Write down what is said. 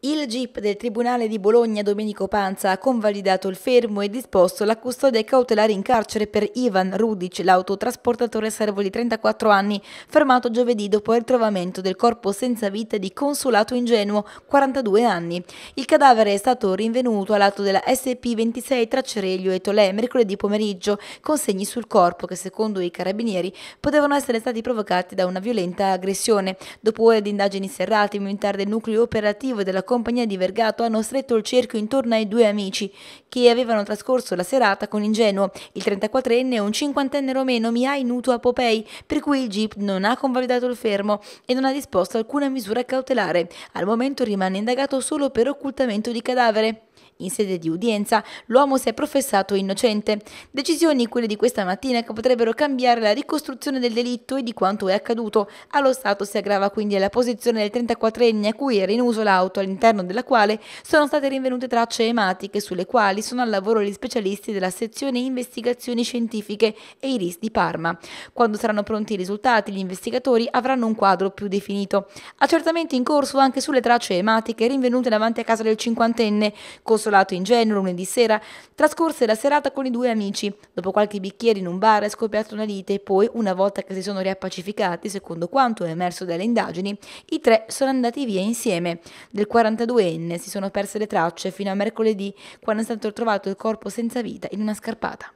Il GIP del Tribunale di Bologna Domenico Panza ha convalidato il fermo e disposto la custodia cautelare in carcere per Ivan Rudic, l'autotrasportatore servo di 34 anni, fermato giovedì dopo il trovamento del corpo senza vita di Consolato Ingenuo, 42 anni. Il cadavere è stato rinvenuto a lato della SP26 tra Cereglio e Tolè mercoledì pomeriggio, con segni sul corpo che secondo i carabinieri potevano essere stati provocati da una violenta aggressione. Dopo ore di indagini serrate, in unità del nucleo operativo della compagnia di Vergato hanno stretto il cerchio intorno ai due amici che avevano trascorso la serata con Ingenuo, il 34enne e un 50enne romeno Mihai Nuto a Popei, per cui il GIP non ha convalidato il fermo e non ha disposto alcuna misura cautelare. Al momento rimane indagato solo per occultamento di cadavere. In sede di udienza l'uomo si è professato innocente, decisioni quelle di questa mattina che potrebbero cambiare la ricostruzione del delitto e di quanto è accaduto. Allo Stato si aggrava quindi la posizione del 34enne a cui era in uso l'auto all'interno della quale sono state rinvenute tracce ematiche sulle quali sono al lavoro gli specialisti della sezione investigazioni scientifiche e IRIS di Parma. Quando saranno pronti i risultati gli investigatori avranno un quadro più definito. Accertamenti in corso anche sulle tracce ematiche rinvenute davanti a casa del cinquantenne, Consolato in genere, lunedì sera, trascorse la serata con i due amici. Dopo qualche bicchiere in un bar è scoppiata una lite e poi, una volta che si sono riappacificati, secondo quanto è emerso dalle indagini, i tre sono andati via insieme. Del 42enne si sono perse le tracce fino a mercoledì, quando è stato trovato il corpo senza vita in una scarpata.